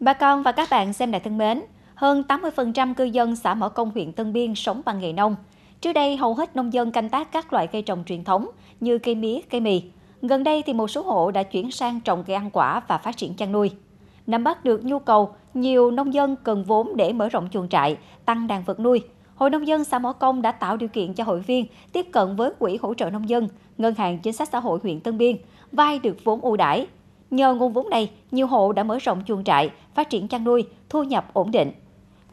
Bà con và các bạn xem đài thân mến, hơn 80% cư dân xã Mỏ Công huyện Tân Biên sống bằng nghề nông. Trước đây, hầu hết nông dân canh tác các loại cây trồng truyền thống như cây mía, cây mì. Gần đây thì một số hộ đã chuyển sang trồng cây ăn quả và phát triển chăn nuôi. Nắm bắt được nhu cầu, nhiều nông dân cần vốn để mở rộng chuồng trại, tăng đàn vật nuôi. Hội Nông dân xã Mỏ Công đã tạo điều kiện cho hội viên tiếp cận với Quỹ hỗ trợ nông dân, Ngân hàng Chính sách Xã hội huyện Tân Biên, vay được vốn ưu đãi, Nhờ nguồn vốn này, nhiều hộ đã mở rộng chuồng trại, phát triển chăn nuôi, thu nhập ổn định.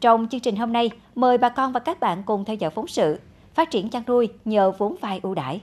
Trong chương trình hôm nay, mời bà con và các bạn cùng theo dõi phóng sự Phát triển chăn nuôi nhờ vốn vay ưu đãi.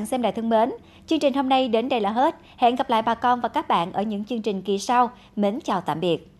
bạn xem đài thân mến, chương trình hôm nay đến đây là hết. Hẹn gặp lại bà con và các bạn ở những chương trình kỳ sau. Mến chào tạm biệt.